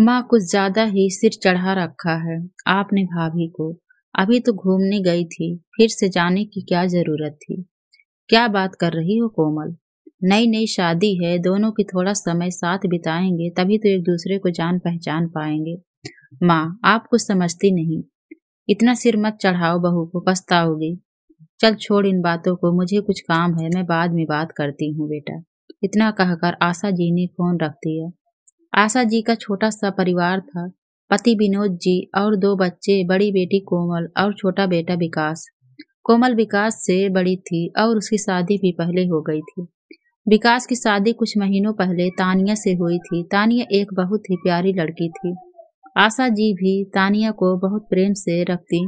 माँ कुछ ज्यादा ही सिर चढ़ा रखा है आपने भाभी को अभी तो घूमने गई थी फिर से जाने की क्या जरूरत थी क्या बात कर रही हो कोमल नई नई शादी है दोनों की थोड़ा समय साथ बिताएंगे तभी तो एक दूसरे को जान पहचान पाएंगे माँ आप कुछ समझती नहीं इतना सिर मत चढ़ाओ बहू को पछताओगी चल छोड़ इन बातों को मुझे कुछ काम है मैं बाद में बात करती हूँ बेटा इतना कहकर आशा जी ने फोन रख दिया आशा जी का छोटा सा परिवार था पति विनोद जी और दो बच्चे बड़ी बेटी कोमल और छोटा बेटा विकास कोमल विकास से बड़ी थी और उसकी शादी भी पहले हो गई थी विकास की शादी कुछ महीनों पहले तानिया से हुई थी तानिया एक बहुत ही प्यारी लड़की थी आशा जी भी तानिया को बहुत प्रेम से रखती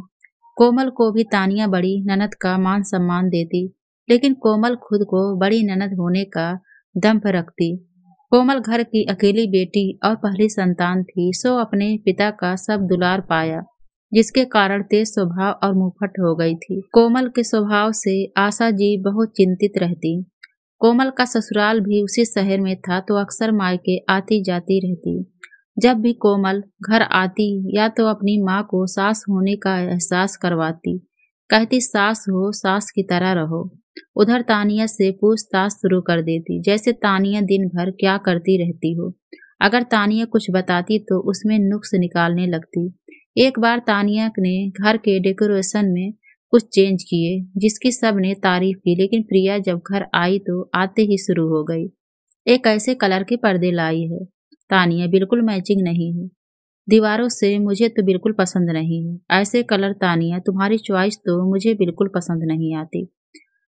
कोमल को भी तानिया बड़ी ननद का मान सम्मान देती लेकिन कोमल खुद को बड़ी ननद होने का दम्भ रखती कोमल घर की अकेली बेटी और पहली संतान थी सो अपने पिता का सब दुलार पाया जिसके कारण तेज स्वभाव और मुफट हो गई थी कोमल के स्वभाव से आशा जी बहुत चिंतित रहती कोमल का ससुराल भी उसी शहर में था तो अक्सर मायके आती जाती रहती जब भी कोमल घर आती या तो अपनी माँ को सास होने का एहसास करवाती कहती सास हो सास की तरह रहो उधर तानिया से पूछताछ शुरू कर देती जैसे तानिया दिन भर क्या करती रहती हो अगर तानिया कुछ बताती तो उसमें नुक्स निकालने लगती एक बार तानिया ने घर के डेकोरेशन में कुछ चेंज किए जिसकी सब ने तारीफ की लेकिन प्रिया जब घर आई तो आते ही शुरू हो गई एक ऐसे कलर के पर्दे लाई है तानिया बिल्कुल मैचिंग नहीं है दीवारों से मुझे तो बिल्कुल पसंद नहीं है ऐसे कलर तानिया तुम्हारी च्वाइस तो मुझे बिल्कुल पसंद नहीं आती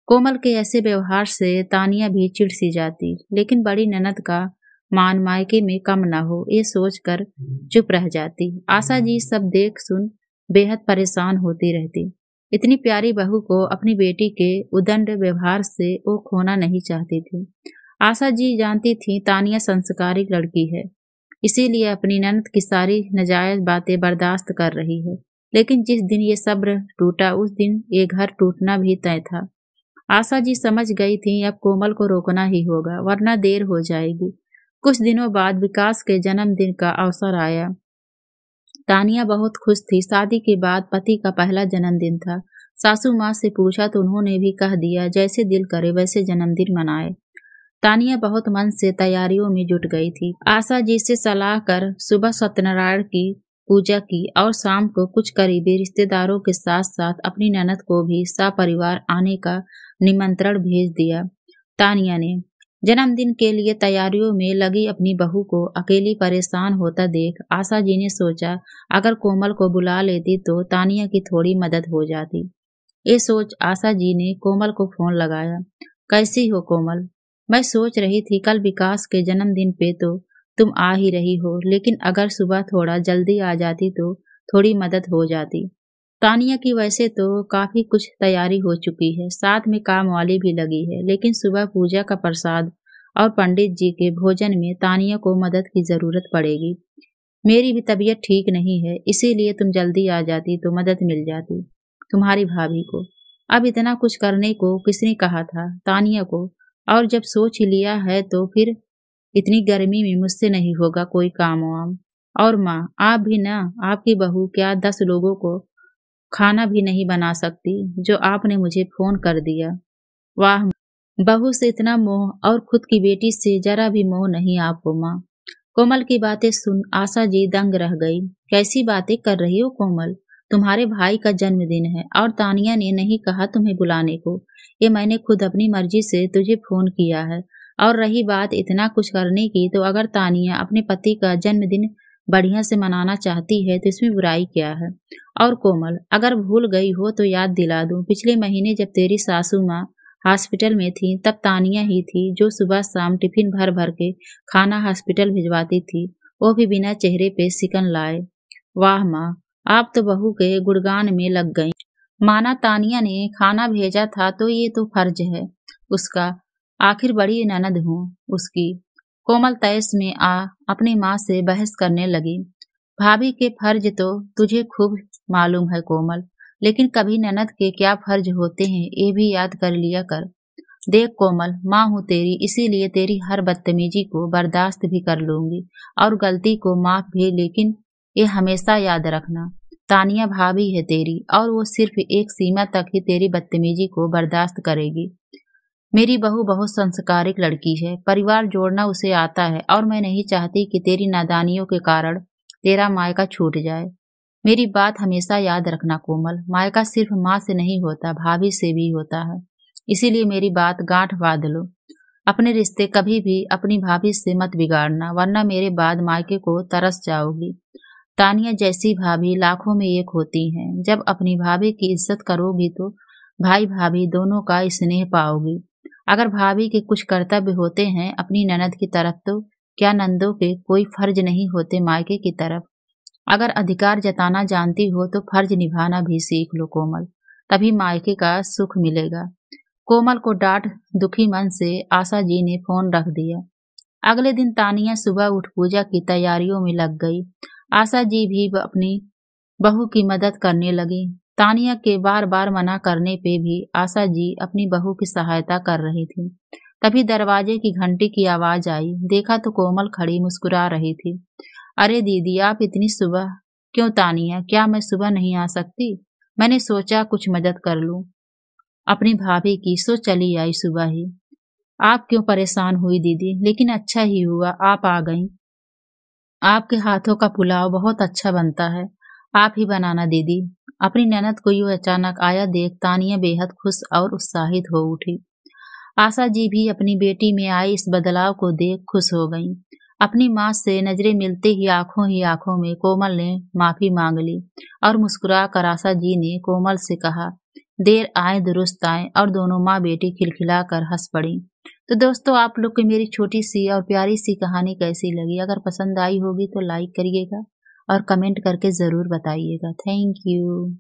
कोमल के ऐसे व्यवहार से तानिया भी चिढ़ सी जाती लेकिन बड़ी ननद का मान मायके में कम ना हो ये सोचकर चुप रह जाती आशा जी सब देख सुन बेहद परेशान होती रहती इतनी प्यारी बहू को अपनी बेटी के उदंड व्यवहार से वो खोना नहीं चाहती थी आशा जी जानती थी तानिया संस्कारी लड़की है इसीलिए अपनी ननद की सारी नजायज बातें बर्दाश्त कर रही है लेकिन जिस दिन ये सब्र टूटा उस दिन ये घर टूटना भी तय था आशा जी समझ गई थी अब कोमल को रोकना ही होगा वरना देर हो जाएगी कुछ दिनों बाद विकास के जन्मदिन का अवसर आया तानिया बहुत खुश थी शादी के बाद पति का पहला जन्मदिन था सासू माँ से पूछा तो उन्होंने भी कह दिया जैसे दिल करे वैसे जन्मदिन मनाए तानिया बहुत मन से तैयारियों में जुट गई थी आशा जी से सलाह कर सुबह सत्यनारायण की पूजा की और शाम को कुछ करीबी रिश्तेदारों के साथ साथ अपनी ननद को भी सपरिवार आने का निमंत्रण भेज दिया तानिया ने जन्मदिन के लिए तैयारियों में लगी अपनी बहू को अकेली परेशान होता देख आशा जी ने सोचा अगर कोमल को बुला लेती तो तानिया की थोड़ी मदद हो जाती ये सोच आशा जी ने कोमल को फोन लगाया कैसी हो कोमल मैं सोच रही थी कल विकास के जन्मदिन पे तो तुम आ ही रही हो लेकिन अगर सुबह थोड़ा जल्दी आ जाती तो थोड़ी मदद हो जाती तानिया की वैसे तो काफ़ी कुछ तैयारी हो चुकी है साथ में काम वाली भी लगी है लेकिन सुबह पूजा का प्रसाद और पंडित जी के भोजन में तानिया को मदद की ज़रूरत पड़ेगी मेरी भी तबीयत ठीक नहीं है इसीलिए तुम जल्दी आ जाती तो मदद मिल जाती तुम्हारी भाभी को अब इतना कुछ करने को किसने कहा था तानिया को और जब सोच लिया है तो फिर इतनी गर्मी में मुझसे नहीं होगा कोई काम वाम और माँ आप भी ना आपकी बहू क्या दस लोगों को खाना भी नहीं बना सकती जो आपने मुझे फोन कर दिया वाह बहू से इतना मोह और खुद की बेटी से जरा भी मोह नहीं आपको माँ कोमल की बातें सुन आशा जी दंग रह गई कैसी बातें कर रही हो कोमल तुम्हारे भाई का जन्मदिन है और तानिया ने नहीं कहा तुम्हें बुलाने को ये मैंने खुद अपनी मर्जी से तुझे फोन किया है और रही बात इतना कुछ करने की तो अगर तानिया अपने पति का जन्मदिन बढ़िया से मनाना चाहती है तो इसमें बुराई क्या है और कोमल अगर भूल गई हो तो याद दिला दूं पिछले महीने जब तेरी सासू माँ हॉस्पिटल में थी तब तानिया ही थी जो सुबह शाम टिफिन भर भर के खाना हॉस्पिटल भिजवाती थी वो भी बिना चेहरे पे सिकन लाए वाह माँ आप तो बहू के गुड़गान में लग गई माना तानिया ने खाना भेजा था तो ये तो फर्ज है उसका आखिर बड़ी ननद हूँ उसकी कोमल तयस में आ अपनी माँ से बहस करने लगी भाभी के फर्ज तो तुझे खूब मालूम है कोमल लेकिन कभी ननद के क्या फर्ज होते हैं ये भी याद कर लिया कर देख कोमल माँ हूँ तेरी इसीलिए तेरी हर बदतमीजी को बर्दाश्त भी कर लूंगी और गलती को माफ भी लेकिन ये हमेशा याद रखना तानिया भाभी है तेरी और वो सिर्फ एक सीमा तक ही तेरी बदतमीजी को बर्दाश्त करेगी मेरी बहू बहुत संस्कारिक लड़की है परिवार जोड़ना उसे आता है और मैं नहीं चाहती कि तेरी नादानियों के कारण तेरा मायका छूट जाए मेरी बात हमेशा याद रखना कोमल मायका सिर्फ माँ से नहीं होता भाभी से भी होता है इसीलिए मेरी बात गांठ बांध लो अपने रिश्ते कभी भी अपनी भाभी से मत बिगाड़ना वरना मेरे बाद मायके को तरस जाओगी तानिया जैसी भाभी लाखों में एक होती हैं जब अपनी भाभी की इज्जत करोगी तो भाई भाभी दोनों का स्नेह पाओगी अगर भाभी के कुछ कर्तव्य होते हैं अपनी ननद की तरफ तो क्या नंदों के कोई फर्ज नहीं होते मायके की तरफ अगर अधिकार जताना जानती हो तो फर्ज निभाना भी सीख लो कोमल तभी मायके का सुख मिलेगा कोमल को डांट दुखी मन से आशा जी ने फोन रख दिया अगले दिन तानिया सुबह उठ पूजा की तैयारियों में लग गई आशा जी भी अपनी बहू की मदद करने लगी तानिया के बार बार मना करने पे भी आशा जी अपनी बहू की सहायता कर रही थी तभी दरवाजे की घंटी की आवाज आई देखा तो कोमल खड़ी मुस्कुरा रही थी अरे दीदी आप इतनी सुबह क्यों तानिया क्या मैं सुबह नहीं आ सकती मैंने सोचा कुछ मदद कर लूं अपनी भाभी की सो चली आई सुबह ही आप क्यों परेशान हुई दीदी लेकिन अच्छा ही हुआ आप आ गई आपके हाथों का पुलाव बहुत अच्छा बनता है आप ही बनाना दीदी अपनी ननद को यू अचानक आया देख तानिया बेहद खुश और उत्साहित हो उठी आशा जी भी अपनी बेटी में आए इस बदलाव को देख खुश हो गईं। अपनी माँ से नजरें मिलते ही आंखों ही आंखों में कोमल ने माफी मांग ली और मुस्कुरा कर आशा जी ने कोमल से कहा देर आए दुरुस्त आए और दोनों माँ बेटी खिलखिला कर हंस पड़ी तो दोस्तों आप लोग की मेरी छोटी सी और प्यारी सी कहानी कैसी लगी अगर पसंद आई होगी तो लाइक करिएगा और कमेंट करके ज़रूर बताइएगा थैंक यू